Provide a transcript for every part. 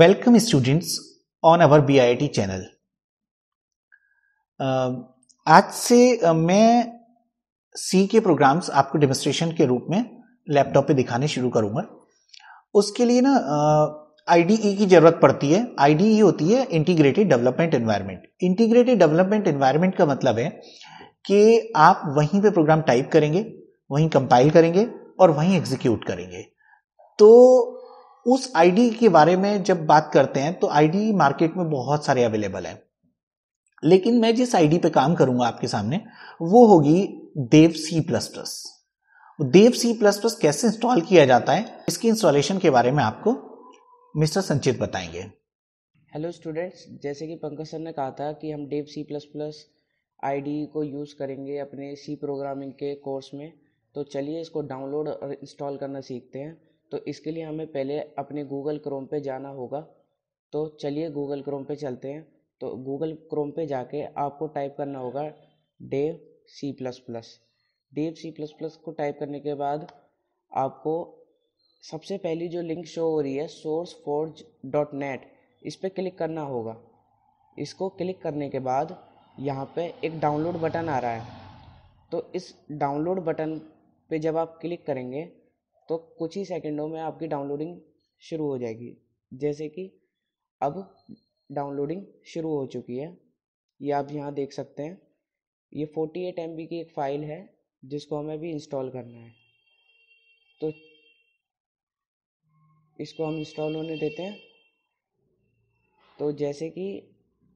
Welcome students on I T channel आज से uh, मैं सी के प्रोग्राम्स आपको डेमोस्ट्रेशन के रूप में लैपटॉप पे दिखाने शुरू करूंगा उसके लिए ना आईडीई uh, e की जरूरत पड़ती है आईडीई e होती है integrated development environment integrated development environment का मतलब है कि आप वहीं पे प्रोग्राम टाइप करेंगे वहीं कंपाइल करेंगे और वहीं एग्जीक्यूट करेंगे तो उस आईडी के बारे में जब बात करते हैं तो आईडी मार्केट में बहुत सारे अवेलेबल है लेकिन मैं जिस आईडी पे काम करूंगा आपके सामने वो होगी Dev C plus plus Dev C plus plus कैसे इंस्टॉल किया जाता है इसकी इंस्टॉलेशन के बारे में आपको मिस्टर संचित बताएंगे हेलो स्टूडेंट्स जैसे कि पंकज सर ने कहा था कि हम Dev C plus plus I को यूज़ करेंगे अपने सी प्रोग्रामिंग के कोर्स में तो चलिए इसको डाउनलोड और इंस्टॉल करना सीखते हैं तो इसके लिए हमें पहले अपने गूगल क्रोम पे जाना होगा तो चलिए गूगल क्रोम पे चलते हैं तो गूगल क्रोम पे जाके आपको टाइप करना होगा Dev C plus plus Dev C plus plus को टाइप करने के बाद आपको सबसे पहली जो लिंक शो हो रही है सोर्स फोर्ज डॉट नेट इस पर क्लिक करना होगा इसको क्लिक करने के बाद यहाँ पे एक डाउनलोड बटन आ रहा है तो इस डाउनलोड बटन पे जब आप क्लिक करेंगे तो कुछ ही सेकंडों में आपकी डाउनलोडिंग शुरू हो जाएगी जैसे कि अब डाउनलोडिंग शुरू हो चुकी है ये आप यहाँ देख सकते हैं ये फोर्टी एट एम की एक फ़ाइल है जिसको हमें भी इंस्टॉल करना है तो इसको हम इंस्टॉल होने देते हैं तो जैसे कि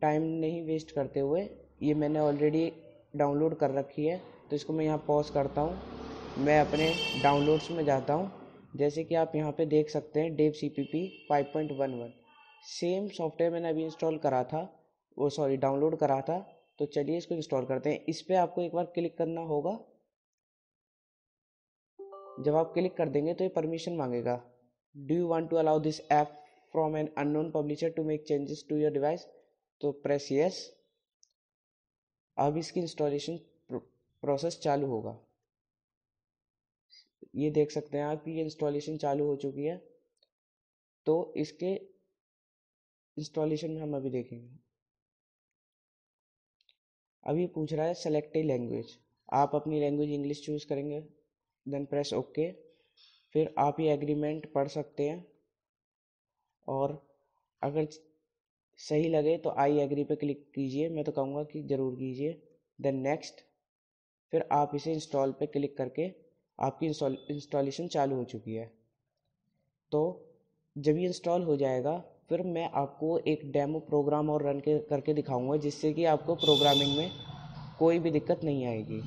टाइम नहीं वेस्ट करते हुए ये मैंने ऑलरेडी डाउनलोड कर रखी है तो इसको मैं यहाँ पॉज करता हूँ मैं अपने डाउनलोड्स में जाता हूँ जैसे कि आप यहाँ पे देख सकते हैं Dev C P P five point one one same software मैंने अभी इंस्टॉल करा था वो सॉरी डाउनलोड करा था तो चलिए इसको इंस्टॉल करते हैं इस पर आपको एक बार क्लिक करना होगा जब आप क्लिक कर देंगे तो ये परमिशन मांगेगा do you want to allow this app from an unknown publisher to make changes to your device तो प्रेस यस अब इसकी इंस्टॉलेशन प्रोसेस चालू होगा ये देख सकते हैं आप कि ये इंस्टॉलेशन चालू हो चुकी है तो इसके इंस्टॉलेशन में हम अभी देखेंगे अभी पूछ रहा है सेलेक्ट ए लैंग्वेज आप अपनी लैंग्वेज इंग्लिश चूज़ करेंगे देन प्रेस ओके फिर आप ये एग्रीमेंट पढ़ सकते हैं और अगर सही लगे तो आई एग्री पे क्लिक कीजिए मैं तो कहूँगा कि ज़रूर कीजिए देन नेक्स्ट फिर आप इसे इंस्टॉल पे क्लिक करके आपकी इंस्टॉलेशन चालू हो चुकी है तो जब ये इंस्टॉल हो जाएगा फिर मैं आपको एक डेमो प्रोग्राम और रन के करके दिखाऊंगा जिससे कि आपको प्रोग्रामिंग में कोई भी दिक्कत नहीं आएगी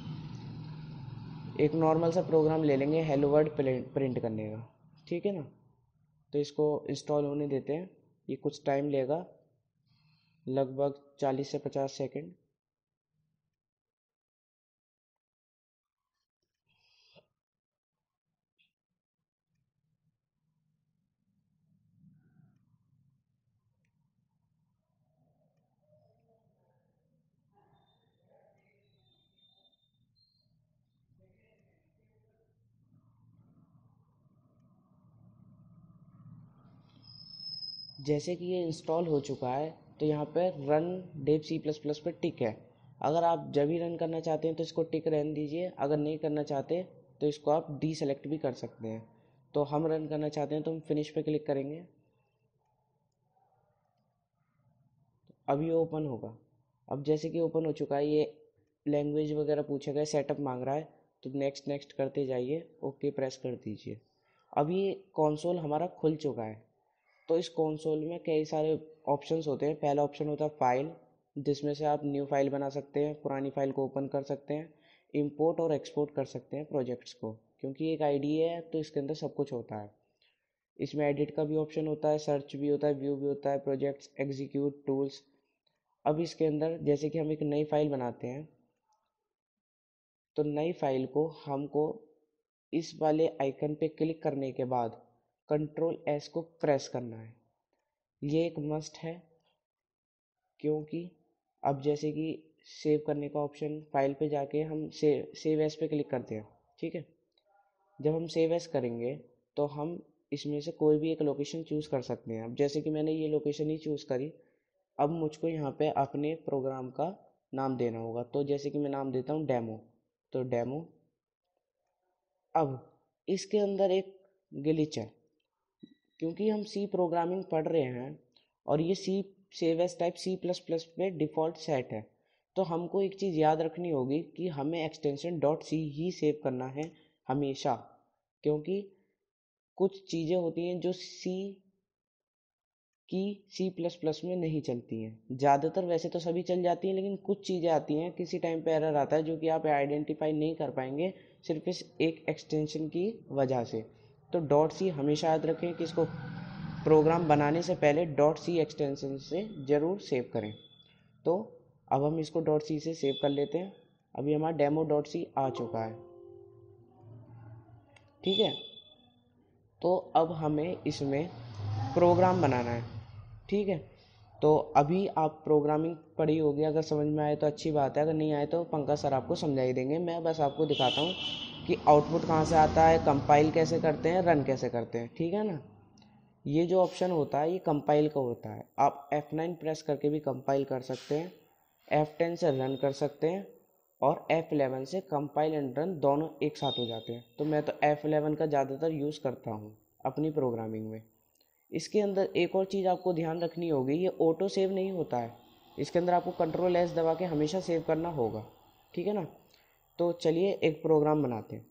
एक नॉर्मल सा प्रोग्राम ले लेंगे हेलो वर्ड प्रिंट करने का ठीक है ना तो इसको इंस्टॉल होने देते हैं ये कुछ टाइम लेगा लगभग चालीस से पचास सेकंड जैसे कि ये इंस्टॉल हो चुका है तो यहाँ पर run Dev C plus plus पर टिक है अगर आप जब ही रन करना चाहते हैं तो इसको टिक रहने दीजिए अगर नहीं करना चाहते तो इसको आप डी सेलेक्ट भी कर सकते हैं तो हम रन करना चाहते हैं तो हम फिनिश पे क्लिक करेंगे अब अभी ओपन होगा अब जैसे कि ओपन हो चुका है ये लैंग्वेज वगैरह गया सेटअप मांग रहा है तो नेक्स्ट नेक्स्ट करते जाइए ओके प्रेस कर दीजिए अब ये कॉन्सोल हमारा खुल चुका है तो इस कंसोल में कई सारे ऑप्शंस होते हैं पहला ऑप्शन होता है फाइल जिसमें से आप न्यू फाइल बना सकते हैं पुरानी फाइल को ओपन कर सकते हैं इंपोर्ट और एक्सपोर्ट कर सकते हैं प्रोजेक्ट्स को क्योंकि एक आईडी है तो इसके अंदर सब कुछ होता है इसमें एडिट का भी ऑप्शन होता है सर्च भी होता है व्यू भी होता है प्रोजेक्ट्स एग्जीक्यूट टूल्स अब इसके अंदर जैसे कि हम एक नई फाइल बनाते हैं तो नई फाइल को हमको इस वाले आइकन पे क्लिक करने के बाद कंट्रोल एस को प्रेस करना है ये एक मस्ट है क्योंकि अब जैसे कि सेव करने का ऑप्शन फाइल पे जाके हम सेव सेव एस पे क्लिक करते हैं ठीक है जब हम सेव एस करेंगे तो हम इसमें से कोई भी एक लोकेशन चूज़ कर सकते हैं अब जैसे कि मैंने ये लोकेशन ही चूज़ करी अब मुझको यहाँ पे अपने प्रोग्राम का नाम देना होगा तो जैसे कि मैं नाम देता हूँ डैमो तो डैमो अब इसके अंदर एक गिलिच है क्योंकि हम सी प्रोग्रामिंग पढ़ रहे हैं और ये सी save as type C plus plus पे डिफ़ॉल्ट सेट है तो हमको एक चीज़ याद रखनी होगी कि हमें एक्सटेंशन डॉट सी ही सेव करना है हमेशा क्योंकि कुछ चीज़ें होती हैं जो सी की सी प्लस प्लस में नहीं चलती हैं ज़्यादातर वैसे तो सभी चल जाती हैं लेकिन कुछ चीज़ें आती हैं किसी टाइम पे एरर आता है जो कि आप आइडेंटिफाई नहीं कर पाएंगे सिर्फ इस एक एक्सटेंशन की वजह से तो डॉट सी हमेशा याद रखें कि इसको प्रोग्राम बनाने से पहले डॉट सी एक्सटेंशन से ज़रूर सेव करें तो अब हम इसको डॉट सी से सेव कर लेते हैं अभी हमारा डेमो डॉट सी आ चुका है ठीक है तो अब हमें इसमें प्रोग्राम बनाना है ठीक है तो अभी आप प्रोग्रामिंग पढ़ी होगी अगर समझ में आए तो अच्छी बात है अगर नहीं आए तो पंकज सर आपको समझाई देंगे मैं बस आपको दिखाता हूँ कि आउटपुट कहाँ से आता है कंपाइल कैसे करते हैं रन कैसे करते हैं ठीक है ना ये जो ऑप्शन होता है ये कंपाइल का होता है आप F9 प्रेस करके भी कंपाइल कर सकते हैं F10 से रन कर सकते हैं और F11 से कंपाइल एंड रन दोनों एक साथ हो जाते हैं तो मैं तो F11 का ज़्यादातर यूज़ करता हूँ अपनी प्रोग्रामिंग में इसके अंदर एक और चीज़ आपको ध्यान रखनी होगी ये ऑटो सेव नहीं होता है इसके अंदर आपको कंट्रोल एस दबा के हमेशा सेव करना होगा ठीक है ना तो चलिए एक प्रोग्राम बनाते हैं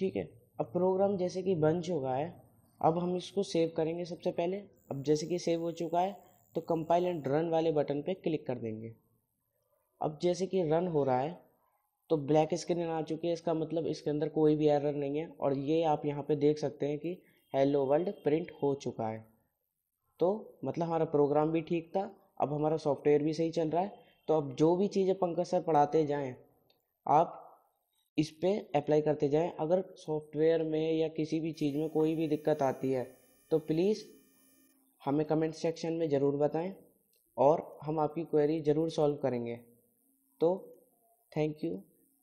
ठीक है अब प्रोग्राम जैसे कि बन चुका है अब हम इसको सेव करेंगे सबसे पहले अब जैसे कि सेव हो चुका है तो कंपाइल एंड रन वाले बटन पे क्लिक कर देंगे अब जैसे कि रन हो रहा है तो ब्लैक स्क्रीन आ चुकी है इसका मतलब इसके अंदर कोई भी एरर नहीं है और ये आप यहाँ पे देख सकते हैं कि हेलो वर्ल्ड प्रिंट हो चुका है तो मतलब हमारा प्रोग्राम भी ठीक था अब हमारा सॉफ्टवेयर भी सही चल रहा है तो अब जो भी चीज़ें पंकज सर पढ़ाते जाएँ आप इस पर अप्लाई करते जाएं अगर सॉफ्टवेयर में या किसी भी चीज़ में कोई भी दिक्कत आती है तो प्लीज़ हमें कमेंट सेक्शन में ज़रूर बताएं और हम आपकी क्वेरी ज़रूर सॉल्व करेंगे तो थैंक यू